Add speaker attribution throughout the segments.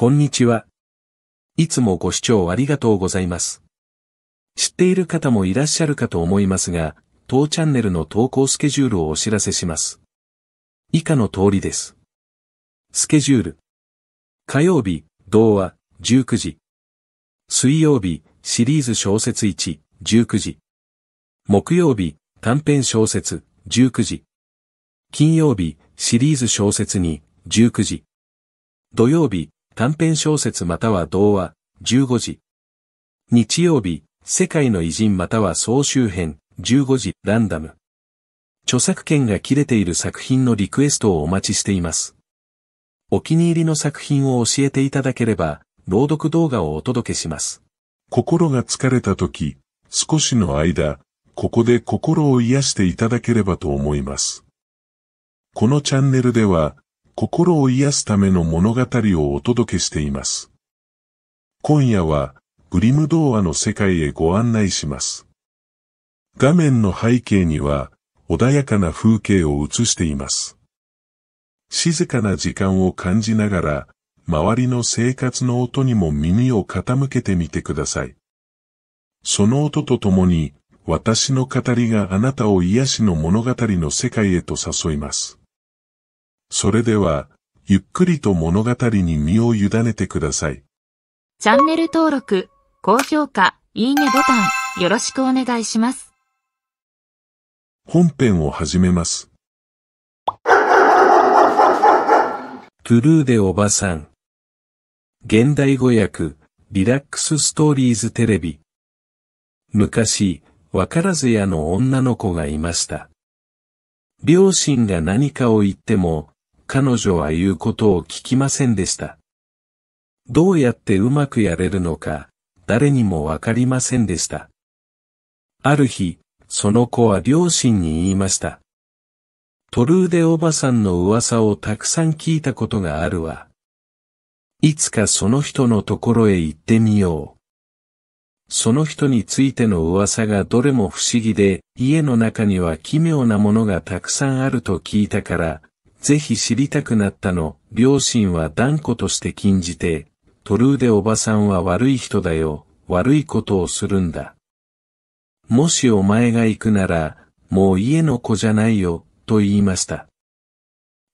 Speaker 1: こんにちは。いつもご視聴ありがとうございます。知っている方もいらっしゃるかと思いますが、当チャンネルの投稿スケジュールをお知らせします。以下の通りです。スケジュール。火曜日、童話、19時。水曜日、シリーズ小説1、19時。木曜日、短編小説、19時。金曜日、シリーズ小説2、19時。土曜日、短編小説または童話、15時。日曜日、世界の偉人または総集編、15時、ランダム。著作権が切れている作品のリクエストをお待ちしています。お気に入りの作品を教えていただければ、朗読動画をお届けします。心が疲れた時、
Speaker 2: 少しの間、ここで心を癒していただければと思います。このチャンネルでは、心を癒すための物語をお届けしています。今夜は、グリム童話の世界へご案内します。画面の背景には、穏やかな風景を映しています。静かな時間を感じながら、周りの生活の音にも耳を傾けてみてください。その音とともに、私の語りがあなたを癒しの物語の世界へと誘います。それでは、ゆっくりと物語に身を委ねてください。
Speaker 1: チャンネル登録、高評価、いいねボタン、よろしくお願いします。
Speaker 2: 本編を始めます。
Speaker 1: トゥルーでおばさん。現代語訳、リラックスストーリーズテレビ。昔、わからず屋の女の子がいました。両親が何かを言っても、彼女は言うことを聞きませんでした。どうやってうまくやれるのか、誰にもわかりませんでした。ある日、その子は両親に言いました。トルーデおばさんの噂をたくさん聞いたことがあるわ。いつかその人のところへ行ってみよう。その人についての噂がどれも不思議で、家の中には奇妙なものがたくさんあると聞いたから、ぜひ知りたくなったの、両親は断固として禁じて、トルーでおばさんは悪い人だよ、悪いことをするんだ。もしお前が行くなら、もう家の子じゃないよ、と言いました。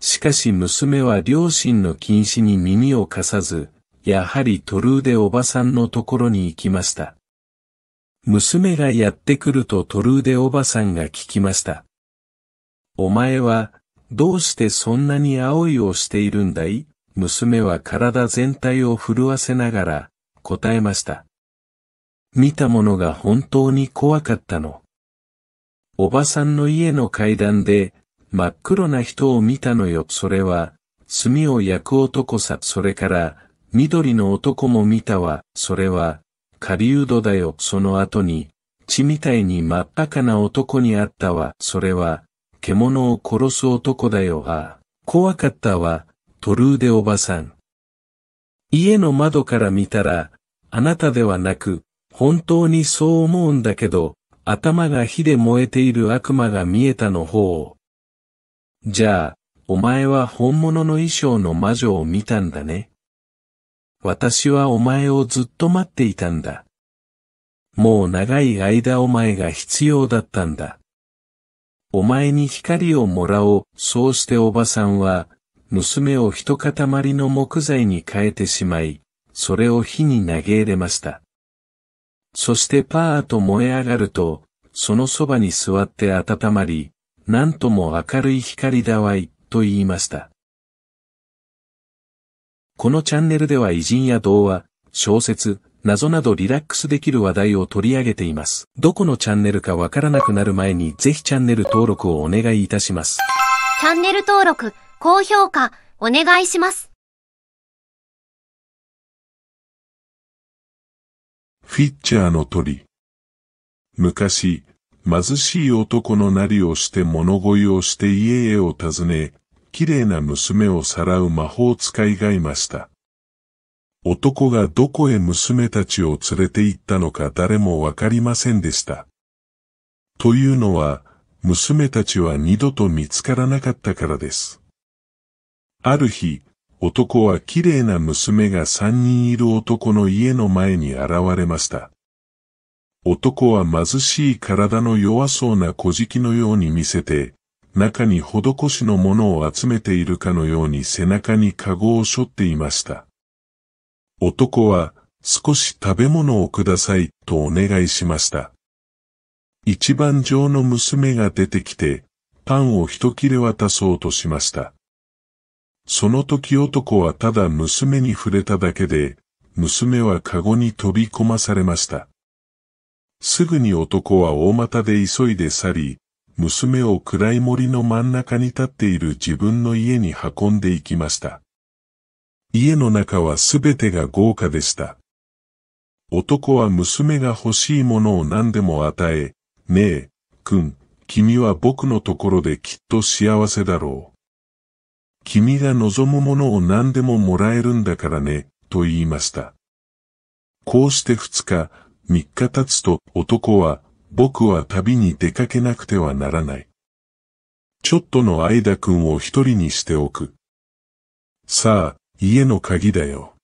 Speaker 1: しかし娘は両親の禁止に耳を貸さず、やはりトルーでおばさんのところに行きました。娘がやってくるとトルーでおばさんが聞きました。お前は、どうしてそんなに青いをしているんだい娘は体全体を震わせながら、答えました。見たものが本当に怖かったの。おばさんの家の階段で、真っ黒な人を見たのよ。それは、炭を焼く男さ。それから、緑の男も見たわ。それは、狩人だよ。その後に、血みたいに真っ赤な男に会ったわ。それは、獣を殺す男だよああ、怖かったわ、トルーデおばさん。家の窓から見たら、あなたではなく、本当にそう思うんだけど、頭が火で燃えている悪魔が見えたの方じゃあ、お前は本物の衣装の魔女を見たんだね。私はお前をずっと待っていたんだ。もう長い間お前が必要だったんだ。お前に光をもらおう。そうしておばさんは、娘を一塊の木材に変えてしまい、それを火に投げ入れました。そしてパーと燃え上がると、そのそばに座って温まり、なんとも明るい光だわい、と言いました。このチャンネルでは偉人や童話、小説、謎などリラックスできる話題を取り上げています。どこのチャンネルかわからなくなる前にぜひチャンネル登録をお願いいたします。チャンネル登録、高評価、お願いします。フィッチャーの鳥。
Speaker 2: 昔、貧しい男のなりをして物乞いをして家へを訪ね、綺麗な娘をさらう魔法使いがいました。男がどこへ娘たちを連れて行ったのか誰もわかりませんでした。というのは、娘たちは二度と見つからなかったからです。ある日、男は綺麗な娘が三人いる男の家の前に現れました。男は貧しい体の弱そうな小敷のように見せて、中に施しのものを集めているかのように背中にカゴを背負っていました。男は、少し食べ物をください、とお願いしました。一番上の娘が出てきて、パンを一切れ渡そうとしました。その時男はただ娘に触れただけで、娘はカゴに飛び込まされました。すぐに男は大股で急いで去り、娘を暗い森の真ん中に立っている自分の家に運んでいきました。家の中はすべてが豪華でした。男は娘が欲しいものを何でも与え、ねえ、君、君は僕のところできっと幸せだろう。君が望むものを何でももらえるんだからね、と言いました。こうして二日、三日経つと男は、僕は旅に出かけなくてはならない。ちょっとの間君を一人にしておく。さあ、家の鍵だよ。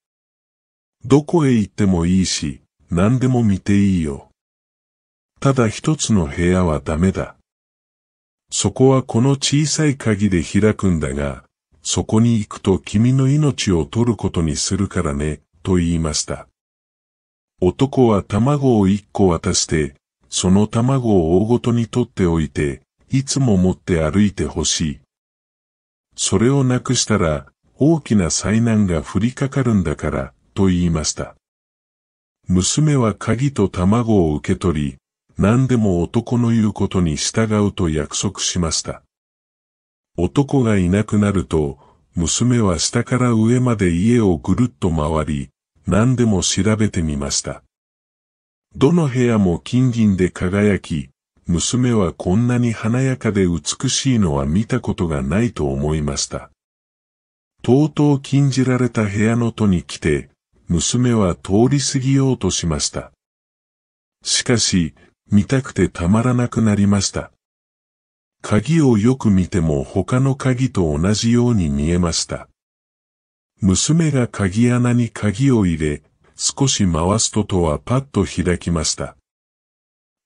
Speaker 2: どこへ行ってもいいし、何でも見ていいよ。ただ一つの部屋はダメだ。そこはこの小さい鍵で開くんだが、そこに行くと君の命を取ることにするからね、と言いました。男は卵を一個渡して、その卵を大ごとに取っておいて、いつも持って歩いてほしい。それをなくしたら、大きな災難が降りかかるんだから、と言いました。娘は鍵と卵を受け取り、何でも男の言うことに従うと約束しました。男がいなくなると、娘は下から上まで家をぐるっと回り、何でも調べてみました。どの部屋も金銀で輝き、娘はこんなに華やかで美しいのは見たことがないと思いました。とうとう禁じられた部屋の戸に来て、娘は通り過ぎようとしました。しかし、見たくてたまらなくなりました。鍵をよく見ても他の鍵と同じように見えました。娘が鍵穴に鍵を入れ、少し回すととはパッと開きました。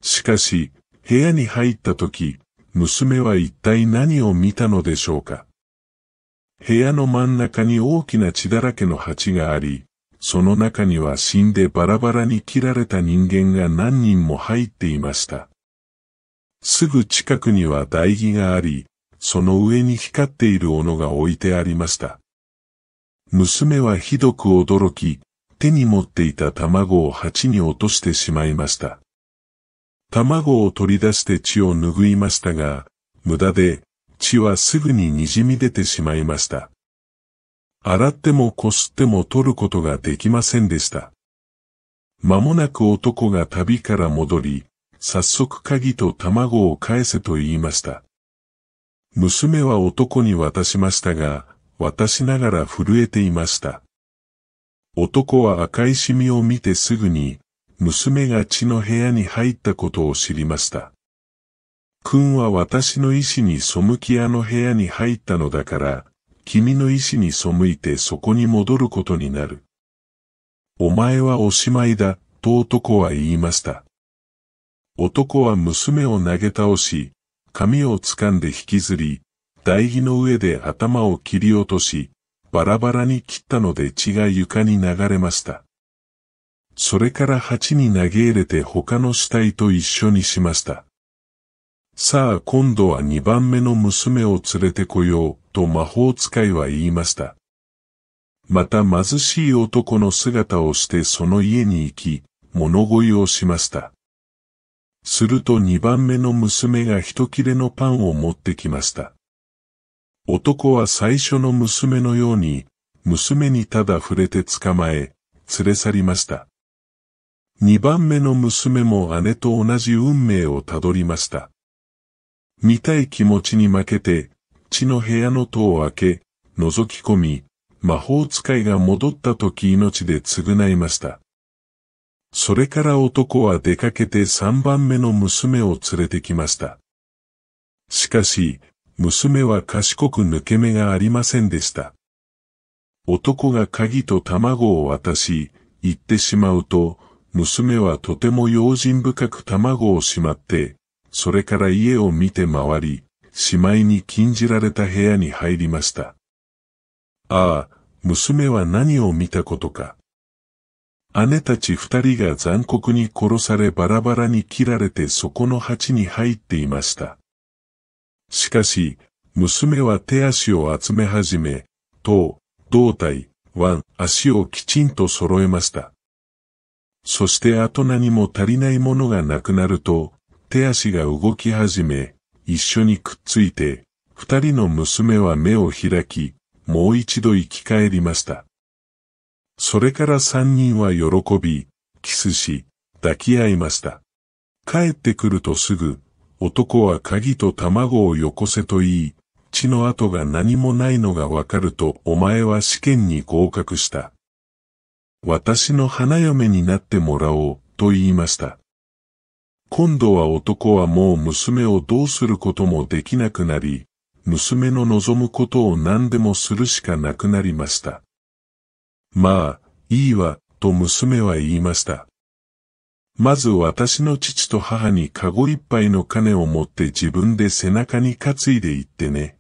Speaker 2: しかし、部屋に入った時、娘は一体何を見たのでしょうか。部屋の真ん中に大きな血だらけの鉢があり、その中には死んでバラバラに切られた人間が何人も入っていました。すぐ近くには台儀があり、その上に光っている斧が置いてありました。娘はひどく驚き、手に持っていた卵を鉢に落としてしまいました。卵を取り出して血を拭いましたが、無駄で血はすぐに滲み出てしまいました。洗ってもこすっても取ることができませんでした。間もなく男が旅から戻り、早速鍵と卵を返せと言いました。娘は男に渡しましたが、渡しながら震えていました。男は赤いシミを見てすぐに、娘が血の部屋に入ったことを知りました。君は私の意志に背きあの部屋に入ったのだから、君の意志に背いてそこに戻ることになる。お前はおしまいだ、と男は言いました。男は娘を投げ倒し、髪を掴んで引きずり、台木の上で頭を切り落とし、バラバラに切ったので血が床に流れました。それから鉢に投げ入れて他の死体と一緒にしました。さあ今度は二番目の娘を連れてこよう、と魔法使いは言いました。また貧しい男の姿をしてその家に行き、物乞いをしました。すると二番目の娘が一切れのパンを持ってきました。男は最初の娘のように、娘にただ触れて捕まえ、連れ去りました。二番目の娘も姉と同じ運命をたどりました。見たい気持ちに負けて、血の部屋の戸を開け、覗き込み、魔法使いが戻った時命で償いました。それから男は出かけて三番目の娘を連れてきました。しかし、娘は賢く抜け目がありませんでした。男が鍵と卵を渡し、行ってしまうと、娘はとても用心深く卵をしまって、それから家を見て回り、しまいに禁じられた部屋に入りました。ああ、娘は何を見たことか。姉たち二人が残酷に殺されバラバラに切られてそこの鉢に入っていました。しかし、娘は手足を集め始め、頭、胴体、腕、足をきちんと揃えました。そして後何も足りないものがなくなると、手足が動き始め、一緒にくっついて、二人の娘は目を開き、もう一度生き返りました。それから三人は喜び、キスし、抱き合いました。帰ってくるとすぐ、男は鍵と卵をよこせと言い、血の跡が何もないのがわかるとお前は試験に合格した。私の花嫁になってもらおう、と言いました。今度は男はもう娘をどうすることもできなくなり、娘の望むことを何でもするしかなくなりました。まあ、いいわ、と娘は言いました。まず私の父と母にカゴ一杯の金を持って自分で背中に担いで行ってね。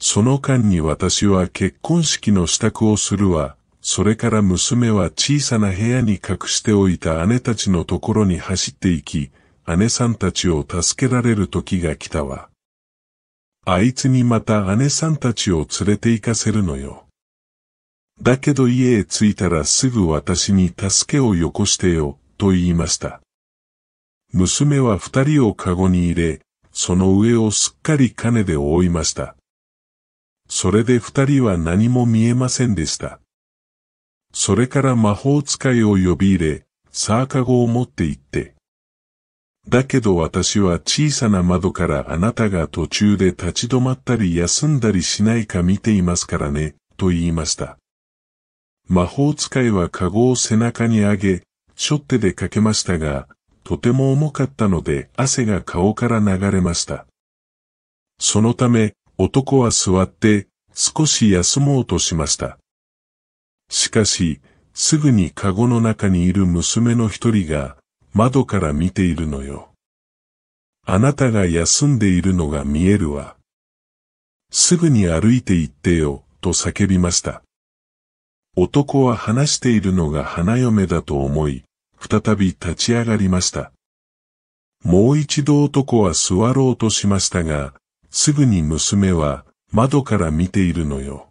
Speaker 2: その間に私は結婚式の支度をするわ、それから娘は小さな部屋に隠しておいた姉たちのところに走って行き、姉さんたちを助けられる時が来たわ。あいつにまた姉さんたちを連れて行かせるのよ。だけど家へ着いたらすぐ私に助けをよこしてよ、と言いました。娘は二人をカゴに入れ、その上をすっかり金で覆いました。それで二人は何も見えませんでした。それから魔法使いを呼び入れ、サーカゴを持って行って。だけど私は小さな窓からあなたが途中で立ち止まったり休んだりしないか見ていますからね、と言いました。魔法使いはカゴを背中に上げ、しょって出かけましたが、とても重かったので汗が顔から流れました。そのため、男は座って、少し休もうとしました。しかし、すぐにカゴの中にいる娘の一人が、窓から見ているのよ。あなたが休んでいるのが見えるわ。すぐに歩いて行ってよ、と叫びました。男は話しているのが花嫁だと思い、再び立ち上がりました。もう一度男は座ろうとしましたが、すぐに娘は窓から見ているのよ。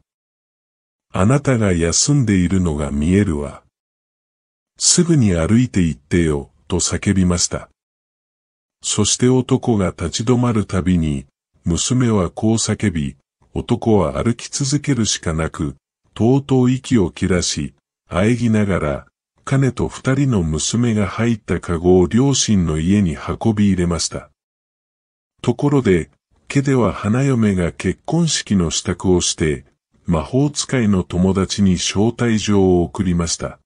Speaker 2: あなたが休んでいるのが見えるわ。すぐに歩いて行ってよ、と叫びました。そして男が立ち止まるたびに、娘はこう叫び、男は歩き続けるしかなく、とうとう息を切らし、喘ぎながら、金と二人の娘が入ったカゴを両親の家に運び入れました。ところで、家では花嫁が結婚式の支度をして、魔法使いの友達に招待状を送りました。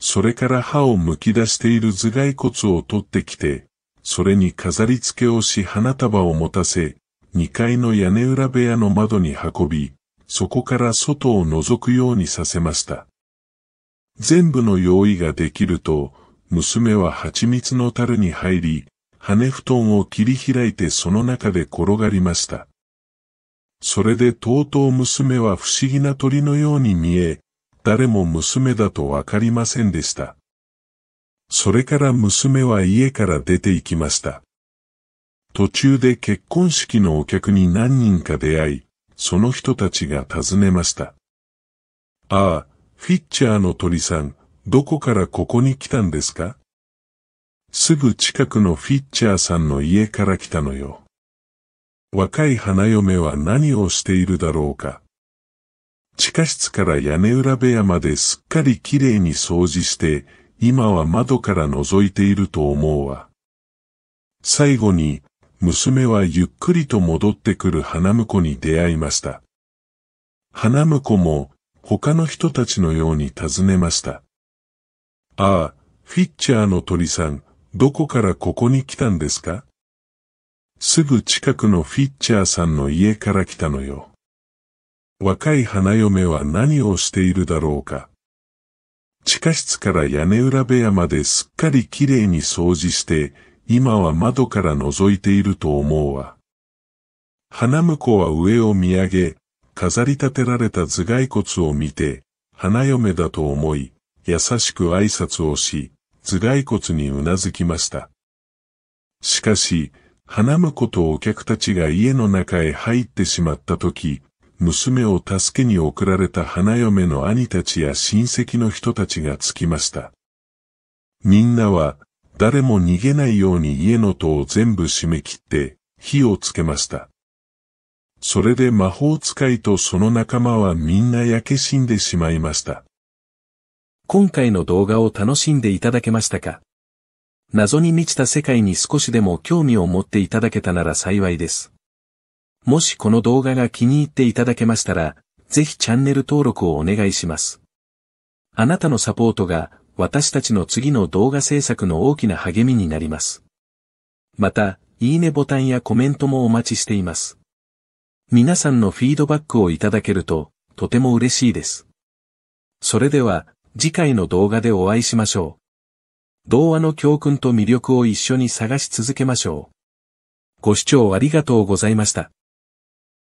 Speaker 2: それから歯を剥き出している頭蓋骨を取ってきて、それに飾り付けをし花束を持たせ、2階の屋根裏部屋の窓に運び、そこから外を覗くようにさせました。全部の用意ができると、娘は蜂蜜の樽に入り、羽布団を切り開いてその中で転がりました。それでとうとう娘は不思議な鳥のように見え、誰も娘だとわかりませんでした。それから娘は家から出て行きました。途中で結婚式のお客に何人か出会い、その人たちが訪ねました。ああ、フィッチャーの鳥さん、どこからここに来たんですかすぐ近くのフィッチャーさんの家から来たのよ。若い花嫁は何をしているだろうか。地下室から屋根裏部屋まですっかりきれいに掃除して、今は窓から覗いていると思うわ。最後に、娘はゆっくりと戻ってくる花婿に出会いました。花婿も、他の人たちのように尋ねました。ああ、フィッチャーの鳥さん、どこからここに来たんですかすぐ近くのフィッチャーさんの家から来たのよ。若い花嫁は何をしているだろうか。地下室から屋根裏部屋まですっかりきれいに掃除して、今は窓から覗いていると思うわ。花婿は上を見上げ、飾り立てられた頭蓋骨を見て、花嫁だと思い、優しく挨拶をし、頭蓋骨にうなずきました。しかし、花婿とお客たちが家の中へ入ってしまった時、娘を助けに送られた花嫁の兄たちや親戚の人たちが着きました。みんなは、誰も逃げないように家の戸を全部閉め切って、火をつけました。それで魔法使いとその仲間はみんな焼け死んでしまいました。
Speaker 1: 今回の動画を楽しんでいただけましたか謎に満ちた世界に少しでも興味を持っていただけたなら幸いです。もしこの動画が気に入っていただけましたら、ぜひチャンネル登録をお願いします。あなたのサポートが私たちの次の動画制作の大きな励みになります。また、いいねボタンやコメントもお待ちしています。皆さんのフィードバックをいただけると、とても嬉しいです。それでは、次回の動画でお会いしましょう。童話の教訓と魅力を一緒に探し続けましょう。ご視聴ありがとうございました。